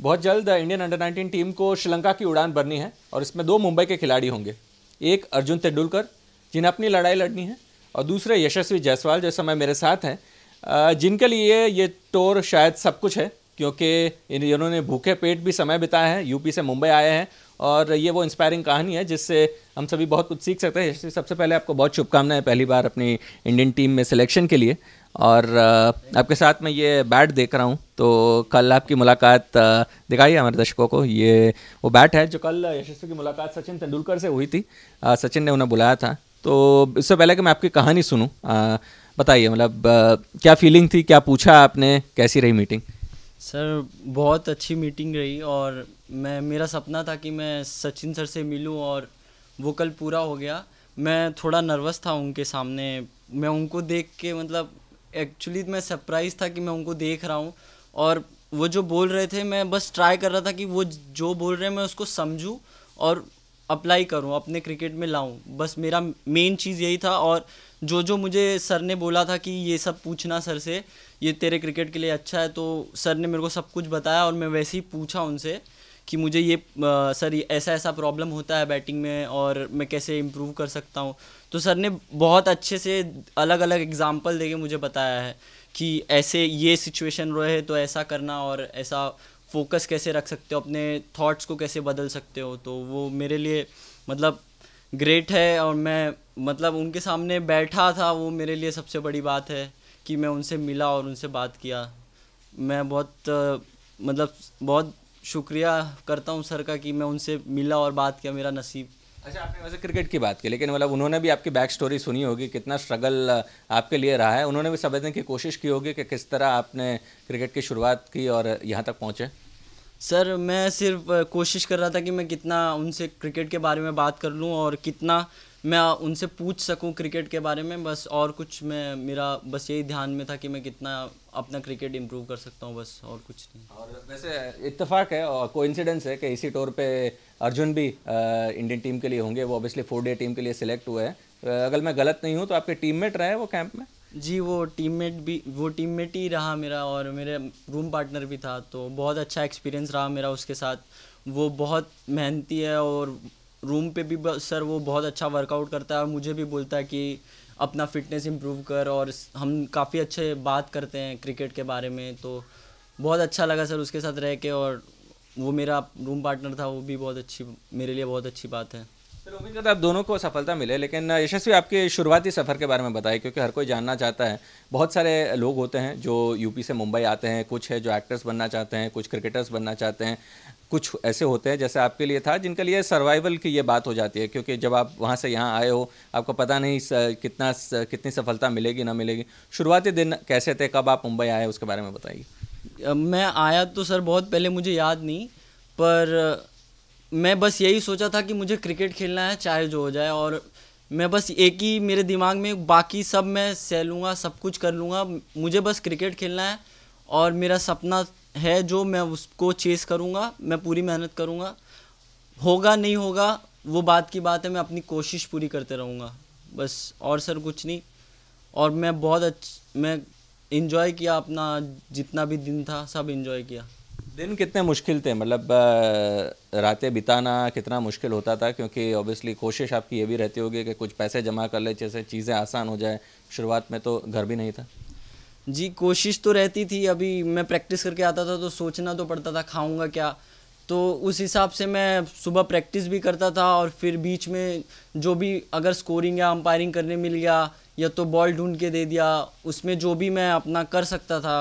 बहुत जल्द Indian under 19 team को श्रीलंका की उड़ान भरनी है और इसमें दो मुंबई के खिलाड़ी होंगे एक अर्जुन तेंडुलकर जिन्हें अपनी लड़ाई लड़नी है और दूसरे यशस्वी जायसवाल जो समय मेरे साथ हैं जिनके लिए ये टोर शायद सब कुछ है क्योंकि इन्होंने भूखे पेट भी समय बिताया है यूपी से मुंबई आए हैं और ये वो इंस्पायरिंग कहानी है जिससे हम सभी बहुत कुछ सीख सकते हैं सबसे पहले आपको बहुत शुभकामनाएं पहली बार अपनी इंडियन टीम में सिलेक्शन के लिए और आपके साथ में ये बैट देख रहा हूँ तो कल आपकी मुलाकात दिखाई हमारे दर्शकों को ये वो बैट है जो कल यशस्वी की मुलाकात सचिन तेंदुलकर से हुई थी सचिन ने उन्हें बुलाया था तो इससे पहले कि मैं आपकी कहानी सुनूँ बताइए मतलब क्या फीलिंग थी क्या पूछा आपने कैसी रही मीटिंग सर बहुत अच्छी मीटिंग रही और मैं मेरा सपना था कि मैं सचिन सर से मिलूं और वो कल पूरा हो गया मैं थोड़ा नर्वस था उनके सामने मैं उनको देख के मतलब एक्चुअली मैं सरप्राइज था कि मैं उनको देख रहा हूँ और वो जो बोल रहे थे मैं बस ट्राई कर रहा था कि वो जो बोल रहे हैं मैं उसको समझूँ और अप्लाई करूँ अपने क्रिकेट में लाऊँ बस मेरा मेन चीज़ यही था और जो जो मुझे सर ने बोला था कि ये सब पूछना सर से ये तेरे क्रिकेट के लिए अच्छा है तो सर ने मेरे को सब कुछ बताया और मैं वैसे ही पूछा उनसे कि मुझे ये आ, सर ऐसा ऐसा प्रॉब्लम होता है बैटिंग में और मैं कैसे इम्प्रूव कर सकता हूँ तो सर ने बहुत अच्छे से अलग अलग एग्जाम्पल दे के मुझे बताया है कि ऐसे ये सिचुएशन रहे तो ऐसा करना और ऐसा फोकस कैसे रख सकते हो अपने थॉट्स को कैसे बदल सकते हो तो वो मेरे लिए मतलब ग्रेट है और मैं मतलब उनके सामने बैठा था वो मेरे लिए सबसे बड़ी बात है कि मैं उनसे मिला और उनसे बात किया मैं बहुत मतलब बहुत शुक्रिया करता हूँ सर का कि मैं उनसे मिला और बात किया मेरा नसीब अच्छा आपने वैसे क्रिकेट की बात की लेकिन मतलब उन्होंने भी आपकी बैक स्टोरी सुनी होगी कितना स्ट्रगल आपके लिए रहा है उन्होंने भी समझने की कोशिश की होगी कि किस तरह आपने क्रिकेट की शुरुआत की और यहाँ तक पहुँचे सर मैं सिर्फ कोशिश कर रहा था कि मैं कितना उनसे क्रिकेट के बारे में बात कर लूँ और कितना मैं उनसे पूछ सकूं क्रिकेट के बारे में बस और कुछ मैं मेरा बस यही ध्यान में था कि मैं कितना अपना क्रिकेट इम्प्रूव कर सकता हूँ बस और कुछ नहीं और वैसे इत्तेफाक है और कोइंसिडेंस है कि इसी टूर पे अर्जुन भी इंडियन टीम के लिए होंगे वो ऑब्वियसली फोर डे टीम के लिए सिलेक्ट हुए हैं अगर मैं गलत नहीं हूँ तो आपके मेट रहे वो कैंप में जी वो टीममेट भी वो टीममेट ही रहा मेरा और मेरे रूम पार्टनर भी था तो बहुत अच्छा एक्सपीरियंस रहा मेरा उसके साथ वो बहुत मेहनती है और रूम पे भी सर वो बहुत अच्छा वर्कआउट करता है और मुझे भी बोलता है कि अपना फिटनेस इम्प्रूव कर और हम काफ़ी अच्छे बात करते हैं क्रिकेट के बारे में तो बहुत अच्छा लगा सर उसके साथ रह के और वो मेरा रूम पार्टनर था वो भी बहुत अच्छी मेरे लिए बहुत अच्छी बात है सर आप दोनों को सफलता मिले लेकिन यशस्वी आपके शुरुआती सफ़र के बारे में बताएं क्योंकि हर कोई जानना चाहता है बहुत सारे लोग होते हैं जो यूपी से मुंबई आते हैं कुछ है जो एक्टर्स बनना चाहते हैं कुछ क्रिकेटर्स बनना चाहते हैं कुछ ऐसे होते हैं जैसे आपके लिए था जिनके लिए सर्वाइवल की ये बात हो जाती है क्योंकि जब आप वहाँ से यहाँ आए हो आपको पता नहीं स, कितना स, कितनी सफलता मिलेगी ना मिलेगी शुरुआती दिन कैसे थे कब आप मुंबई आए उसके बारे में बताइए मैं आया तो सर बहुत पहले मुझे याद नहीं पर मैं बस यही सोचा था कि मुझे क्रिकेट खेलना है चाहे जो हो जाए और मैं बस एक ही मेरे दिमाग में बाकी सब मैं सह लूँगा सब कुछ कर लूँगा मुझे बस क्रिकेट खेलना है और मेरा सपना है जो मैं उसको चेस करूँगा मैं पूरी मेहनत करूँगा होगा नहीं होगा वो बात की बात है मैं अपनी कोशिश पूरी करते रहूँगा बस और सर कुछ नहीं और मैं बहुत अच्छ मैं इन्जॉय किया अपना जितना भी दिन था सब इन्जॉय किया दिन कितने मुश्किल थे मतलब रातें बिताना कितना मुश्किल होता था क्योंकि ऑब्वियसली कोशिश आपकी ये भी रहती होगी कि कुछ पैसे जमा कर ले जैसे चीज़ें आसान हो जाए शुरुआत में तो घर भी नहीं था जी कोशिश तो रहती थी अभी मैं प्रैक्टिस करके आता था तो सोचना तो पड़ता था खाऊंगा क्या तो उस हिसाब से मैं सुबह प्रैक्टिस भी करता था और फिर बीच में जो भी अगर स्कोरिंग या अंपायरिंग करने मिल गया या तो बॉल ढूंढ के दे दिया उसमें जो भी मैं अपना कर सकता था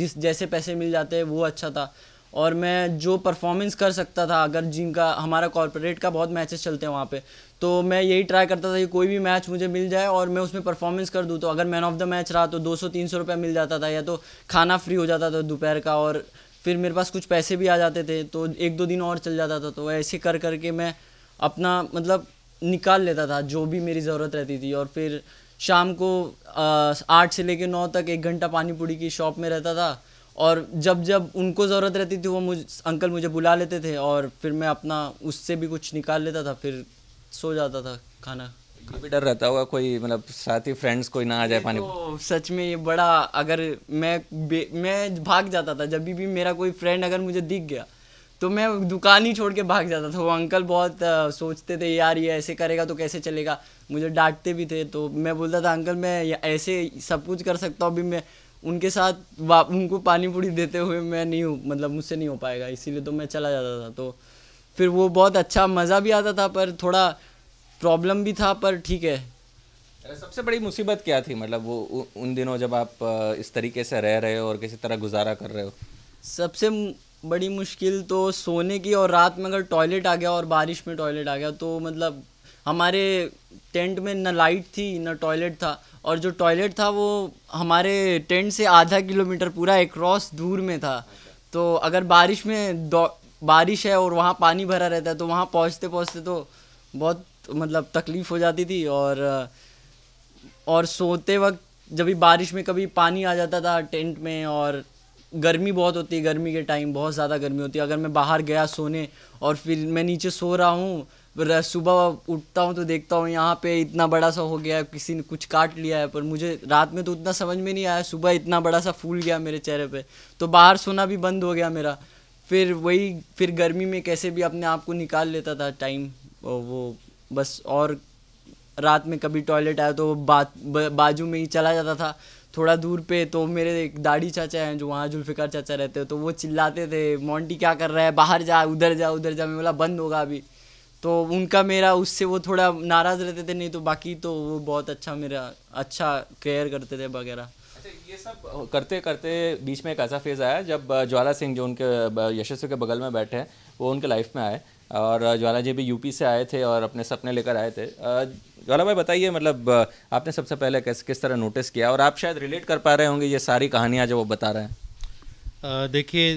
जिस जैसे पैसे मिल जाते हैं वो अच्छा था और मैं जो परफॉर्मेंस कर सकता था अगर जिनका हमारा कॉरपोरेट का बहुत मैचेस चलते हैं वहाँ पे तो मैं यही ट्राई करता था कि कोई भी मैच मुझे मिल जाए और मैं उसमें परफॉर्मेंस कर दूँ तो अगर मैन ऑफ द मैच रहा तो 200-300 रुपया मिल जाता था या तो खाना फ्री हो जाता था दोपहर का और फिर मेरे पास कुछ पैसे भी आ जाते थे तो एक दो दिन और चल जाता था तो ऐसे कर करके मैं अपना मतलब निकाल लेता था जो भी मेरी ज़रूरत रहती थी और फिर शाम को आठ से लेकर नौ तक एक घंटा पानी पूरी की शॉप में रहता था और जब जब उनको ज़रूरत रहती थी वो मुझ अंकल मुझे बुला लेते थे और फिर मैं अपना उससे भी कुछ निकाल लेता था फिर सो जाता था खाना भी डर रहता होगा कोई मतलब साथी फ्रेंड्स कोई ना आ जाए पानी तो सच में ये बड़ा अगर मैं मैं भाग जाता था जब भी मेरा कोई फ्रेंड अगर मुझे दिख गया तो मैं दुकान ही छोड़ के भाग जाता था वो अंकल बहुत आ, सोचते थे यार ये ऐसे करेगा तो कैसे चलेगा मुझे डांटते भी थे तो मैं बोलता था अंकल मैं ऐसे सब कुछ कर सकता हूँ अभी मैं उनके साथ उनको पानी पूरी देते हुए मैं नहीं हूँ मतलब मुझसे नहीं हो पाएगा इसीलिए तो मैं चला जाता था तो फिर वो बहुत अच्छा मज़ा भी आता था पर थोड़ा प्रॉब्लम भी था पर ठीक है सबसे बड़ी मुसीबत क्या थी मतलब वो उ, उन दिनों जब आप इस तरीके से रह रहे हो और किसी तरह गुजारा कर रहे हो सबसे बड़ी मुश्किल तो सोने की और रात में अगर टॉयलेट आ गया और बारिश में टॉयलेट आ गया तो मतलब हमारे टेंट में न लाइट थी न टॉयलेट था और जो टॉयलेट था वो हमारे टेंट से आधा किलोमीटर पूरा एक्रॉस दूर में था अच्छा। तो अगर बारिश में बारिश है और वहाँ पानी भरा रहता है तो वहाँ पहुँचते पहुँचते तो बहुत मतलब तकलीफ़ हो जाती थी और और सोते वक्त जब भी बारिश में कभी पानी आ जाता था टेंट में और गर्मी बहुत होती है गर्मी के टाइम बहुत ज़्यादा गर्मी होती है अगर मैं बाहर गया सोने और फिर मैं नीचे सो रहा हूँ सुबह उठता हूँ तो देखता हूँ यहाँ पे इतना बड़ा सा हो गया है किसी ने कुछ काट लिया है पर मुझे रात में तो उतना समझ में नहीं आया सुबह इतना बड़ा सा फूल गया मेरे चेहरे पे तो बाहर सोना भी बंद हो गया मेरा फिर वही फिर गर्मी में कैसे भी अपने आप को निकाल लेता था टाइम वो बस और रात में कभी टॉयलेट आया तो बा, बाजू में ही चला जाता था थोड़ा दूर पे तो मेरे एक दाढ़ी चाचा हैं जो वहाँ जुल्फ़िकार चाचा रहते हो तो वो चिल्लाते थे मोंटी क्या कर रहा है बाहर जा उधर जा उधर जा मैं बोला बंद होगा अभी तो उनका मेरा उससे वो थोड़ा नाराज़ रहते थे नहीं तो बाकी तो वो बहुत अच्छा मेरा अच्छा केयर करते थे वगैरह अच्छा, ये सब करते करते बीच में एक ऐसा फेज़ आया जब ज्वाला सिंह जो उनके यशस्वी के बगल में बैठे हैं वो उनके लाइफ में आए और ज्वाला जी भी यूपी से आए थे और अपने सपने लेकर आए थे ज्वाला भाई बताइए मतलब आपने सबसे पहले किस किस तरह नोटिस किया और आप शायद रिलेट कर पा रहे होंगे ये सारी कहानियाँ जो वो बता रहे हैं देखिए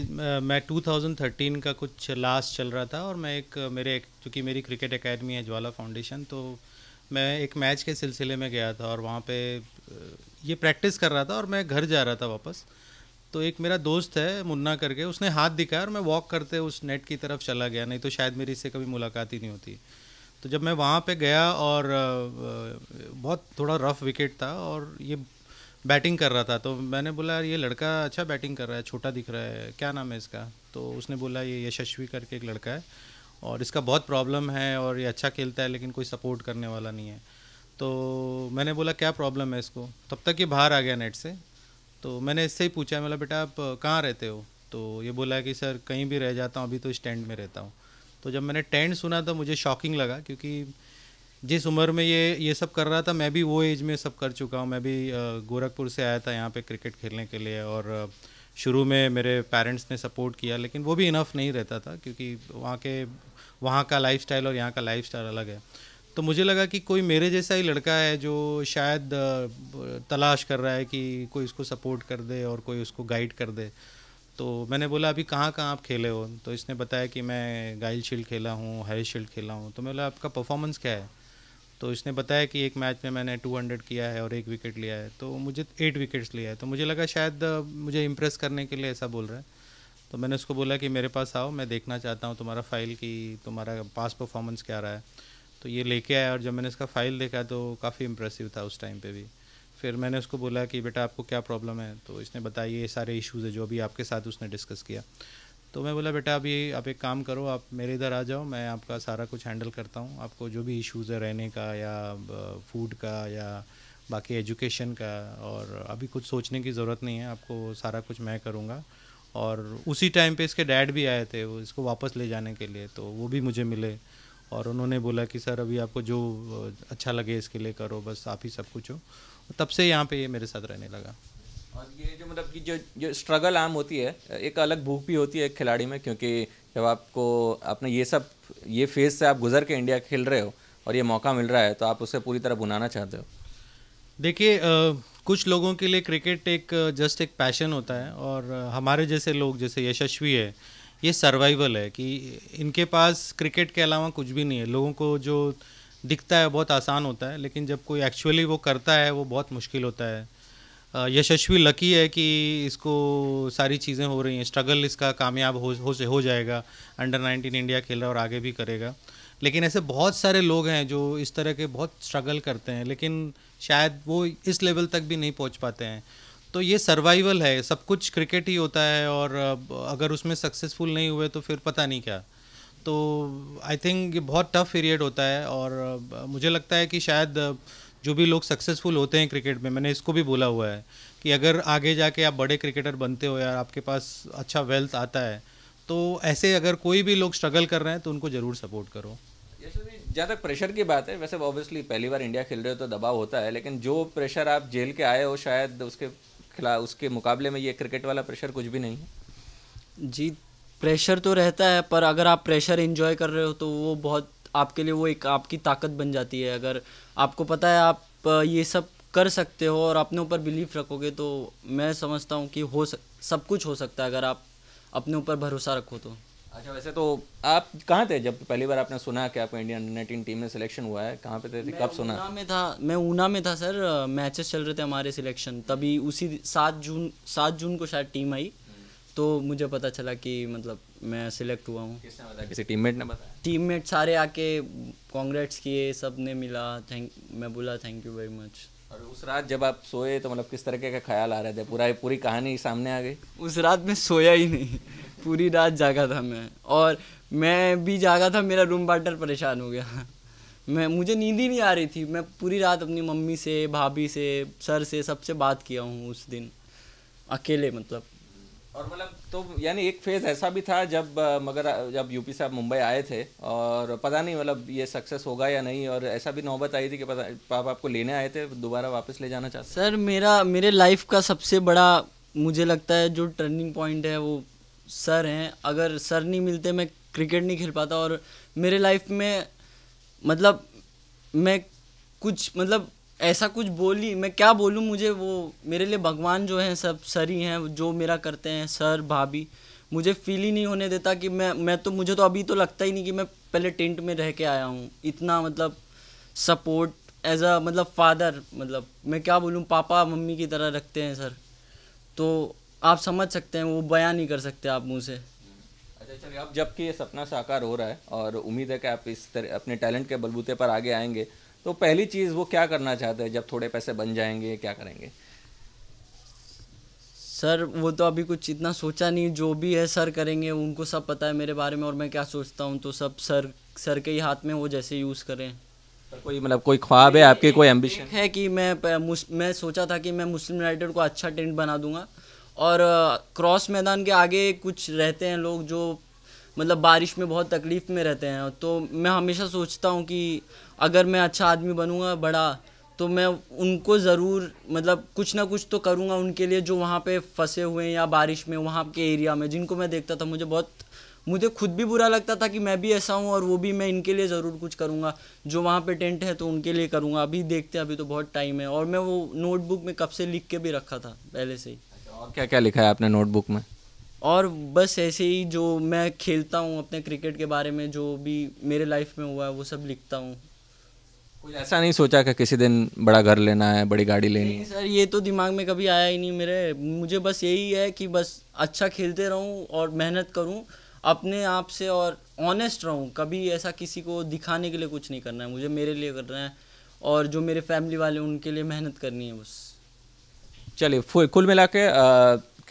मैं 2013 का कुछ लास्ट चल रहा था और मैं एक मेरे चूँकि मेरी क्रिकेट एकेडमी है ज्वाला फाउंडेशन तो मैं एक मैच के सिलसिले में गया था और वहाँ पे ये प्रैक्टिस कर रहा था और मैं घर जा रहा था वापस तो एक मेरा दोस्त है मुन्ना करके उसने हाथ दिखाया और मैं वॉक करते उस नेट की तरफ चला गया नहीं तो शायद मेरी इससे कभी मुलाकात ही नहीं होती तो जब मैं वहाँ पे गया और बहुत थोड़ा रफ विकेट था और ये बैटिंग कर रहा था तो मैंने बोला ये लड़का अच्छा बैटिंग कर रहा है छोटा दिख रहा है क्या नाम है इसका तो उसने बोला ये यशस्वी करके एक लड़का है और इसका बहुत प्रॉब्लम है और ये अच्छा खेलता है लेकिन कोई सपोर्ट करने वाला नहीं है तो मैंने बोला क्या प्रॉब्लम है इसको तब तक ये बाहर आ गया नेट से तो मैंने इससे ही पूछा मेरा बेटा आप कहाँ रहते हो तो ये बोला कि सर कहीं भी रह जाता हूँ अभी तो स्टैंड में रहता हूँ तो जब मैंने टेंट सुना तो मुझे शॉकिंग लगा क्योंकि जिस उम्र में ये ये सब कर रहा था मैं भी वो एज में सब कर चुका हूँ मैं भी गोरखपुर से आया था यहाँ पे क्रिकेट खेलने के लिए और शुरू में मेरे पेरेंट्स ने सपोर्ट किया लेकिन वो भी इनफ नहीं रहता था क्योंकि वहाँ के वहाँ का लाइफ और यहाँ का लाइफ अलग है तो मुझे लगा कि कोई मेरे जैसा ही लड़का है जो शायद तलाश कर रहा है कि कोई उसको सपोर्ट कर दे और कोई उसको गाइड कर दे तो मैंने बोला अभी कहाँ कहाँ आप खेले हो तो इसने बताया कि मैं गाइल शील्ड खेला हूँ हरी शील्ड खेला हूँ तो मैं बोला आपका परफॉर्मेंस क्या है तो इसने बताया कि एक मैच में मैंने 200 किया है और एक विकेट लिया है तो मुझे एट विकेट्स लिया है तो मुझे लगा शायद मुझे इम्प्रेस करने के लिए ऐसा बोल रहा है तो मैंने उसको बोला कि मेरे पास आओ मैं देखना चाहता हूँ तुम्हारा फ़ाइल कि तुम्हारा पास परफॉर्मेंस क्या रहा है तो ये लेके आया और जब मैंने इसका फ़ाइल देखा तो काफ़ी इम्प्रेसिव था उस टाइम पर भी फिर मैंने उसको बोला कि बेटा आपको क्या प्रॉब्लम है तो इसने बताया ये सारे इशूज़ है जो अभी आपके साथ उसने डिस्कस किया तो मैं बोला बेटा अभी आप एक काम करो आप मेरे इधर आ जाओ मैं आपका सारा कुछ हैंडल करता हूँ आपको जो भी इश्यूज़ है रहने का या फूड का या बाकी एजुकेशन का और अभी कुछ सोचने की ज़रूरत नहीं है आपको सारा कुछ मैं करूँगा और उसी टाइम पे इसके डैड भी आए थे वो इसको वापस ले जाने के लिए तो वो भी मुझे मिले और उन्होंने बोला कि सर अभी आपको जो अच्छा लगे इसके लिए करो बस आप ही सब कुछ हो तब से यहाँ पे ये मेरे साथ रहने लगा और ये जो मतलब कि जो जो स्ट्रगल आम होती है एक अलग भूख भी होती है एक खिलाड़ी में क्योंकि जब आपको अपने ये सब ये फेज से आप गुजर के इंडिया खेल रहे हो और ये मौका मिल रहा है तो आप उसे पूरी तरह बुनाना चाहते हो देखिए कुछ लोगों के लिए क्रिकेट एक जस्ट एक पैशन होता है और हमारे जैसे लोग जैसे यशस्वी है ये सर्वाइवल है कि इनके पास क्रिकेट के अलावा कुछ भी नहीं है लोगों को जो दिखता है बहुत आसान होता है लेकिन जब कोई एक्चुअली वो करता है वो बहुत मुश्किल होता है यशस्वी लकी है कि इसको सारी चीज़ें हो रही हैं स्ट्रगल इसका कामयाब हो हो हो जाएगा अंडर 19 इंडिया खेल रहा है और आगे भी करेगा लेकिन ऐसे बहुत सारे लोग हैं जो इस तरह के बहुत स्ट्रगल करते हैं लेकिन शायद वो इस लेवल तक भी नहीं पहुंच पाते हैं तो ये सर्वाइवल है सब कुछ क्रिकेट ही होता है और अगर उसमें सक्सेसफुल नहीं हुए तो फिर पता नहीं क्या तो आई थिंक ये बहुत टफ पीरियड होता है और मुझे लगता है कि शायद जो भी लोग सक्सेसफुल होते हैं क्रिकेट में मैंने इसको भी बोला हुआ है कि अगर आगे जाके आप बड़े क्रिकेटर बनते हो या आपके पास अच्छा वेल्थ आता है तो ऐसे अगर कोई भी लोग स्ट्रगल कर रहे हैं तो उनको ज़रूर सपोर्ट करो जहाँ तक प्रेशर की बात है वैसे ऑब्वियसली पहली बार इंडिया खेल रहे हो तो दबाव होता है लेकिन जो प्रेशर आप जेल के आए हो शायद उसके खिलाफ उसके मुकाबले में ये क्रिकेट वाला प्रेशर कुछ भी नहीं है जी प्रेशर तो रहता है पर अगर आप प्रेशर इन्जॉय कर रहे हो तो वो बहुत आपके लिए वो एक आपकी ताकत बन जाती है अगर आपको पता है आप ये सब कर सकते हो और अपने ऊपर बिलीफ रखोगे तो मैं समझता हूँ कि हो सक, सब कुछ हो सकता है अगर आप अपने ऊपर भरोसा रखो तो अच्छा वैसे तो आप कहाँ थे जब पहली बार आपने सुना कि आपको इंडियन अंडर नाइनटीन टीम में सिलेक्शन हुआ है कहाँ पे थे, थे कब सुना ऊना में था मैं ऊना में था सर मैचेस चल रहे थे हमारे सिलेक्शन तभी उसी सात जून सात जून को शायद टीम आई तो मुझे पता चला कि मतलब मैं सिलेक्ट हुआ हूँ किसी टीम किसी टीममेट ने बताया टीममेट सारे आके कॉन्ग्रेट्स किए सब ने मिला थैंक मैं बोला थैंक यू वेरी मच और उस रात जब आप सोए तो मतलब किस तरीके का ख्याल आ रहे थे पूरा पूरी कहानी सामने आ गई उस रात में सोया ही नहीं पूरी रात जागा था मैं और मैं भी जागा था मेरा रूम पार्टनर परेशान हो गया मैं मुझे नींद ही नहीं आ रही थी मैं पूरी रात अपनी मम्मी से भाभी से सर से सबसे बात किया हूँ उस दिन अकेले मतलब और मतलब तो यानी एक फेज़ ऐसा भी था जब मगर जब यूपी साहब मुंबई आए थे और पता नहीं मतलब ये सक्सेस होगा या नहीं और ऐसा भी नौबत आई थी कि पता पापा आपको लेने आए थे दोबारा वापस ले जाना चाहते सर मेरा मेरे लाइफ का सबसे बड़ा मुझे लगता है जो टर्निंग पॉइंट है वो सर हैं अगर सर नहीं मिलते मैं क्रिकेट नहीं खेल पाता और मेरे लाइफ में मतलब मैं कुछ मतलब ऐसा कुछ बोली मैं क्या बोलूँ मुझे वो मेरे लिए भगवान जो हैं सब सर ही हैं जो मेरा करते हैं सर भाभी मुझे फील ही नहीं होने देता कि मैं मैं तो मुझे तो अभी तो लगता ही नहीं कि मैं पहले टेंट में रह के आया हूँ इतना मतलब सपोर्ट एज अ मतलब फादर मतलब मैं क्या बोलूँ पापा मम्मी की तरह रखते हैं सर तो आप समझ सकते हैं वो बया नहीं कर सकते आप मुँह से अच्छा चलिए अच्छा, अब जबकि ये सपना साकार हो रहा है और उम्मीद है कि आप इस तरह अपने टैलेंट के बलबूते पर आगे आएंगे तो पहली चीज़ वो क्या करना चाहते हैं जब थोड़े पैसे बन जाएंगे क्या करेंगे सर वो तो अभी कुछ इतना सोचा नहीं जो भी है सर करेंगे उनको सब पता है मेरे बारे में और मैं क्या सोचता हूँ तो सब सर सर के ही हाथ में वो जैसे यूज़ करें कोई मतलब कोई ख्वाब है आपके कोई एम्बिशन है कि मैं मैं सोचा था कि मैं मुस्लिम राइडर को अच्छा टेंट बना दूंगा और क्रॉस मैदान के आगे कुछ रहते हैं लोग जो मतलब बारिश में बहुत तकलीफ़ में रहते हैं तो मैं हमेशा सोचता हूँ कि अगर मैं अच्छा आदमी बनूँगा बड़ा तो मैं उनको ज़रूर मतलब कुछ ना कुछ तो करूँगा उनके लिए जो वहाँ पे फंसे हुए हैं या बारिश में वहाँ के एरिया में जिनको मैं देखता था मुझे बहुत मुझे खुद भी बुरा लगता था कि मैं भी ऐसा हूँ और वो भी मैं इनके लिए ज़रूर कुछ करूँगा जो वहाँ पे टेंट है तो उनके लिए करूँगा अभी देखते हैं अभी तो बहुत टाइम है और मैं वो नोटबुक में कब से लिख के भी रखा था पहले से ही अच्छा, और क्या क्या लिखा है आपने नोटबुक में और बस ऐसे ही जो मैं खेलता हूँ अपने क्रिकेट के बारे में जो भी मेरे लाइफ में हुआ है वो सब लिखता हूँ कुछ ऐसा नहीं सोचा कि किसी दिन बड़ा घर लेना है बड़ी गाड़ी लेनी है सर ये तो दिमाग में कभी आया ही नहीं मेरे मुझे बस यही है कि बस अच्छा खेलते रहूँ और मेहनत करूँ अपने आप से और ऑनेस्ट रहूँ कभी ऐसा किसी को दिखाने के लिए कुछ नहीं करना है मुझे मेरे लिए करना है और जो मेरे फैमिली वाले उनके लिए मेहनत करनी है बस चलिए फुल कुल मिला के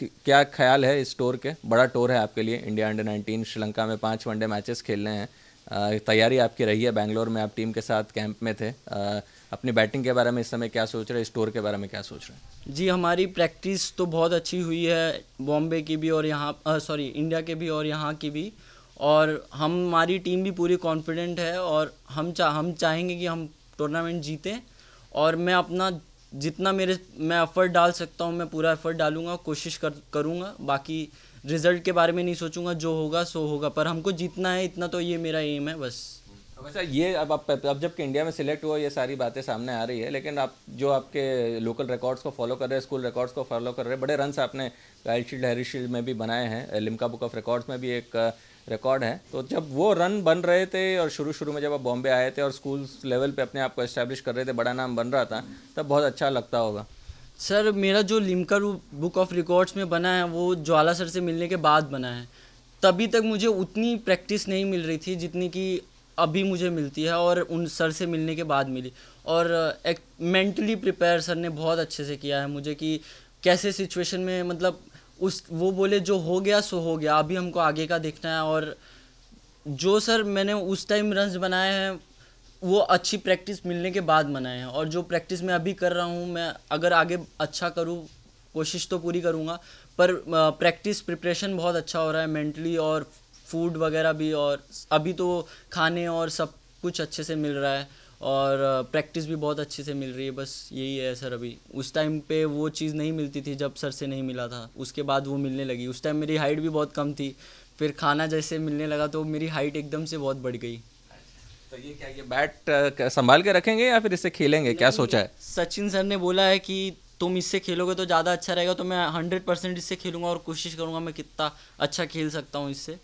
क्या ख्याल है इस टूर के बड़ा टूर है आपके लिए इंडिया अंडर 19 श्रीलंका में पांच वनडे मैचेस खेलने हैं तैयारी आपकी रही है बैंगलोर में आप टीम के साथ कैंप में थे आ, अपनी बैटिंग के बारे में इस समय क्या सोच रहे हैं इस टूर के बारे में क्या सोच रहे हैं जी हमारी प्रैक्टिस तो बहुत अच्छी हुई है बॉम्बे की भी और यहाँ सॉरी इंडिया के भी और यहाँ की भी और हमारी टीम भी पूरी कॉन्फिडेंट है और हम चा हम चाहेंगे कि हम टूर्नामेंट जीतें और मैं अपना जितना मेरे मैं एफ़र्ट डाल सकता हूँ मैं पूरा एफ़र्ट डालूंगा कोशिश कर करूँगा बाकी रिजल्ट के बारे में नहीं सोचूंगा जो होगा सो होगा पर हमको जीतना है इतना तो ये मेरा एम है बस अच्छा ये अब आप अब जब इंडिया में सिलेक्ट हुआ ये सारी बातें सामने आ रही है लेकिन आप जो आपके लोकल रिकॉर्ड्स को फॉलो कर रहे हैं स्कूल रिकॉर्ड्स को फॉलो कर रहे हैं बड़े रन आपने वाइल्ड शील्ड हैरी शील्ड में भी बनाए हैं लिमका बुक ऑफ रिकॉर्ड्स में भी एक रिकॉर्ड है तो जब वो रन बन रहे थे और शुरू शुरू में जब आप बॉम्बे आए थे और स्कूल लेवल पे अपने आप को इस्टेब्लिश कर रहे थे बड़ा नाम बन रहा था तब बहुत अच्छा लगता होगा सर मेरा जो लिमकर बुक ऑफ रिकॉर्ड्स में बना है वो ज्वाला सर से मिलने के बाद बना है तभी तक मुझे उतनी प्रैक्टिस नहीं मिल रही थी जितनी कि अभी मुझे मिलती है और उन सर से मिलने के बाद मिली और एक मेंटली प्रिपेयर सर ने बहुत अच्छे से किया है मुझे कि कैसे सिचुएशन में मतलब उस वो बोले जो हो गया सो हो गया अभी हमको आगे का देखना है और जो सर मैंने उस टाइम रन्स बनाए हैं वो अच्छी प्रैक्टिस मिलने के बाद बनाए हैं और जो प्रैक्टिस मैं अभी कर रहा हूँ मैं अगर आगे अच्छा करूँ कोशिश तो पूरी करूँगा पर प्रैक्टिस प्रिपरेशन बहुत अच्छा हो रहा है मेंटली और फूड वगैरह भी और अभी तो खाने और सब कुछ अच्छे से मिल रहा है और प्रैक्टिस भी बहुत अच्छे से मिल रही है बस यही है सर अभी उस टाइम पे वो चीज़ नहीं मिलती थी जब सर से नहीं मिला था उसके बाद वो मिलने लगी उस टाइम मेरी हाइट भी बहुत कम थी फिर खाना जैसे मिलने लगा तो मेरी हाइट एकदम से बहुत बढ़ गई तो ये क्या ये बैट संभाल के रखेंगे या फिर इससे खेलेंगे क्या सोचा है सचिन सर ने बोला है कि तुम इससे खेलोगे तो ज़्यादा अच्छा रहेगा तो मैं हंड्रेड परसेंट इससे खेलूँगा और कोशिश करूँगा मैं कितना अच्छा खेल सकता हूँ इससे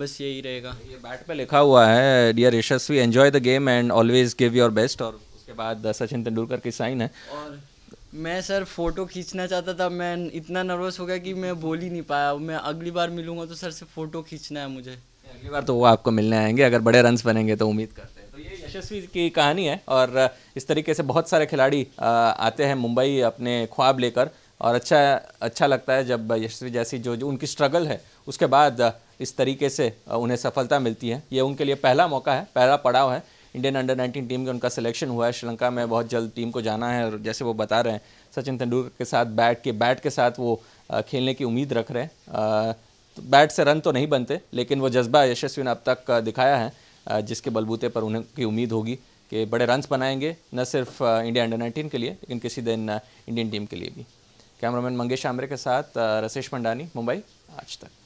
बस यही रहेगा ये बैट पे लिखा हुआ है dear Yashasvi enjoy the game and always give your best और उसके बाद सचिन तेंदुलकर की साइन है और मैं सर फोटो खींचना चाहता था मैं इतना नर्वस हो गया कि मैं बोल ही नहीं पाया मैं अगली बार मिलूंगा तो सर से फोटो खींचना है मुझे अगली बार तो वो आपको मिलने आएंगे अगर बड़े रन बनेंगे तो उम्मीद करते हैं तो ये यशस्वी की कहानी है और इस तरीके से बहुत सारे खिलाड़ी आते हैं मुंबई अपने ख्वाब लेकर और अच्छा अच्छा लगता है जब यशस्वी जैसी जो जो उनकी स्ट्रगल है उसके बाद इस तरीके से उन्हें सफलता मिलती है ये उनके लिए पहला मौका है पहला पड़ाव है इंडियन अंडर 19 टीम का उनका सिलेक्शन हुआ है श्रीलंका में बहुत जल्द टीम को जाना है और जैसे वो बता रहे हैं सचिन तेंदुलकर के साथ बैट के बैट के साथ वो खेलने की उम्मीद रख रहे हैं तो बैट से रन तो नहीं बनते लेकिन वो जज्बा यशस्वी ने अब तक दिखाया है जिसके बलबूते पर उन्हें की उम्मीद होगी कि बड़े रन्स बनाएंगे न सिर्फ इंडिया अंडर नाइनटीन के लिए लेकिन किसी दिन इंडियन टीम के लिए भी कैमरामैन मंगेश आमरे के साथ रसेश मंडानी मुंबई आज तक